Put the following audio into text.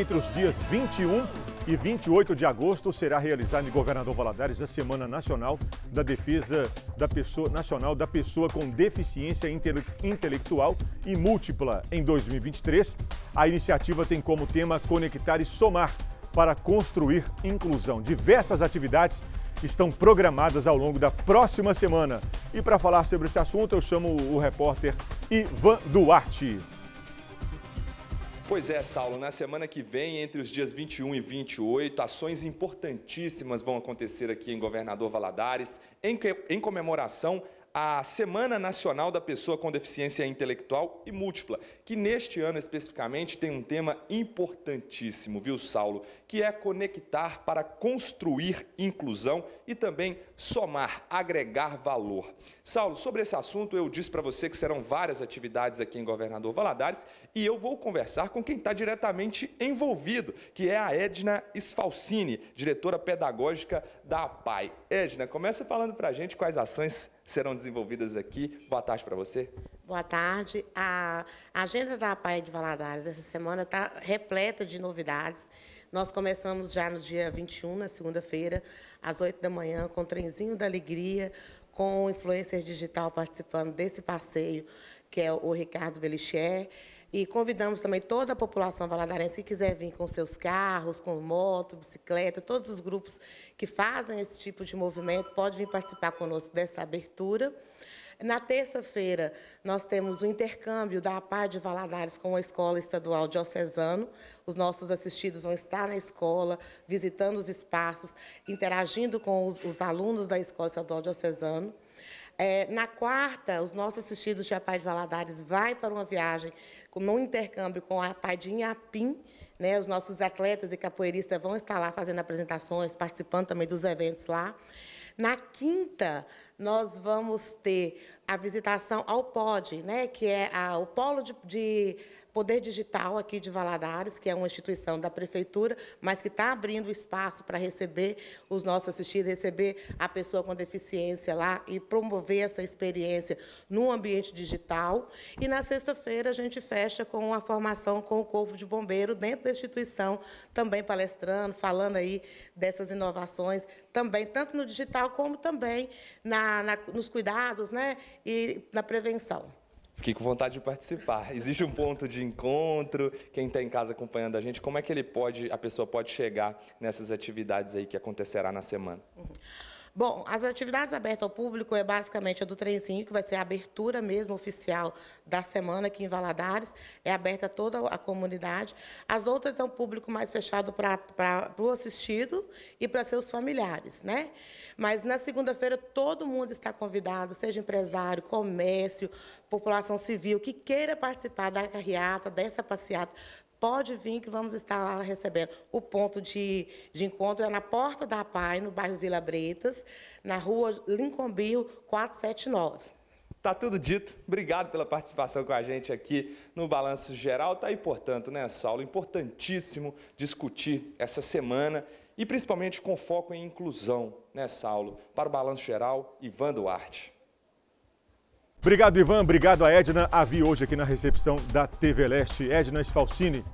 Entre os dias 21 e 28 de agosto será realizada em Governador Valadares a Semana Nacional da Defesa da Pessoa Nacional da Pessoa com Deficiência Intele Intelectual e Múltipla em 2023. A iniciativa tem como tema conectar e somar para construir inclusão. Diversas atividades estão programadas ao longo da próxima semana. E para falar sobre esse assunto, eu chamo o repórter Ivan Duarte. Pois é, Saulo, na semana que vem, entre os dias 21 e 28, ações importantíssimas vão acontecer aqui em Governador Valadares, em, em comemoração a Semana Nacional da Pessoa com Deficiência Intelectual e Múltipla, que neste ano especificamente tem um tema importantíssimo, viu, Saulo? Que é conectar para construir inclusão e também somar, agregar valor. Saulo, sobre esse assunto, eu disse para você que serão várias atividades aqui em Governador Valadares e eu vou conversar com quem está diretamente envolvido, que é a Edna Sfalcini, diretora pedagógica da APAI. Edna, começa falando para a gente quais ações serão desenvolvidas aqui. Boa tarde para você. Boa tarde. A agenda da APAE de Valadares essa semana está repleta de novidades. Nós começamos já no dia 21, na segunda-feira, às 8 da manhã, com o Trenzinho da Alegria, com o influencer digital participando desse passeio, que é o Ricardo Belichier. E convidamos também toda a população valadarense que quiser vir com seus carros, com moto, bicicleta, todos os grupos que fazem esse tipo de movimento, pode vir participar conosco dessa abertura. Na terça-feira, nós temos o intercâmbio da APAR de Valadares com a Escola Estadual Diocesano. Os nossos assistidos vão estar na escola, visitando os espaços, interagindo com os, os alunos da Escola Estadual Diocesano. É, na quarta, os nossos assistidos de APAI de Valadares vai para uma viagem no intercâmbio com a APAI de Inhapim, né, os nossos atletas e capoeiristas vão estar lá fazendo apresentações, participando também dos eventos lá. Na quinta, nós vamos ter a visitação ao POD, né, que é a, o Polo de, de Poder Digital aqui de Valadares, que é uma instituição da prefeitura, mas que está abrindo espaço para receber os nossos assistidos, receber a pessoa com deficiência lá e promover essa experiência no ambiente digital. E na sexta-feira a gente fecha com uma formação com o Corpo de Bombeiro dentro da instituição, também palestrando, falando aí dessas inovações, também tanto no digital como também na, na nos cuidados, né, e na prevenção. Fiquei com vontade de participar. Existe um ponto de encontro? Quem está em casa acompanhando a gente, como é que ele pode, a pessoa pode chegar nessas atividades aí que acontecerá na semana? Uhum. Bom, as atividades abertas ao público é basicamente a do trenzinho, que vai ser a abertura mesmo oficial da semana aqui em Valadares, é aberta a toda a comunidade. As outras é um público mais fechado para o assistido e para seus familiares, né? Mas na segunda-feira todo mundo está convidado, seja empresário, comércio, população civil, que queira participar da carreata, dessa passeata, Pode vir que vamos estar lá recebendo. O ponto de, de encontro é na Porta da Pai, no bairro Vila Bretas, na rua Lincombio 479. Tá tudo dito. Obrigado pela participação com a gente aqui no Balanço Geral. Tá aí, portanto, né, Saulo, importantíssimo discutir essa semana e principalmente com foco em inclusão, né, Saulo? Para o Balanço Geral, Ivan Duarte. Obrigado, Ivan. Obrigado a Edna. A vi hoje aqui na recepção da TV Leste. Edna Sfalcini.